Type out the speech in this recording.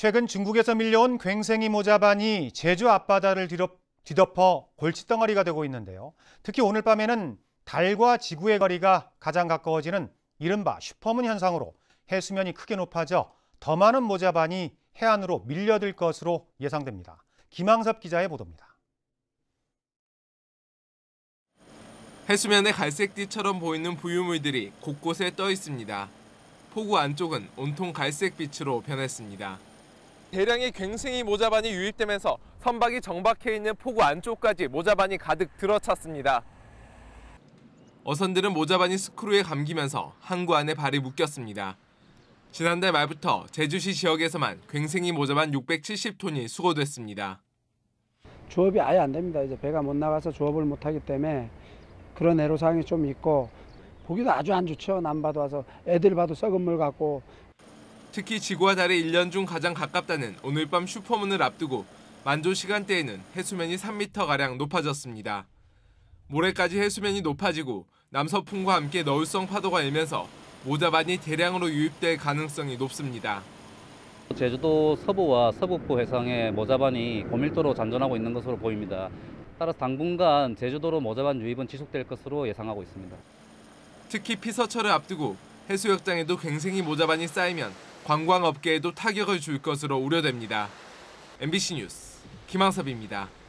최근 중국에서 밀려온 괭생이 모자반이 제주 앞바다를 뒤덮어 골칫덩어리가 되고 있는데요. 특히 오늘 밤에는 달과 지구의 거리가 가장 가까워지는 이른바 슈퍼문 현상으로 해수면이 크게 높아져 더 많은 모자반이 해안으로 밀려들 것으로 예상됩니다. 김항섭 기자의 보도입니다. 해수면에 갈색띠처럼 보이는 부유물들이 곳곳에 떠 있습니다. 폭우 안쪽은 온통 갈색빛으로 변했습니다. 대량의 갱생이 모자반이 유입되면서 선박이 정박해 있는 포구 안쪽까지 모자반이 가득 들어찼습니다. 어선들은 모자반이 스크루에 감기면서 항구 안에 발이 묶였습니다. 지난달 말부터 제주시 지역에서만 괭생이 모자반 670톤이 수거됐습니다. 조업이 아예 안 됩니다. 이제 배가 못 나가서 조업을 못 하기 때문에 그런 애로사항이 좀 있고 보기도 아주 안 좋죠. 남바도 와서 애들 봐도 썩은 물 같고 특히 지구와 달의 1년 중 가장 가깝다는 오늘 밤 슈퍼문을 앞두고 만조 시간대에는 해수면이 3m가량 높아졌습니다. 모레까지 해수면이 높아지고 남서풍과 함께 너울성 파도가 일면서 모자반이 대량으로 유입될 가능성이 높습니다. 제주도 서부와 서북부 해상에 모자반이 고밀도로 잔존하고 있는 것으로 보입니다. 따라서 당분간 제주도로 모자반 유입은 지속될 것으로 예상하고 있습니다. 특히 피서철을 앞두고 해수욕장에도 굉생히 모자반이 쌓이면 관광업계에도 타격을 줄 것으로 우려됩니다. MBC 뉴스 김항섭입니다.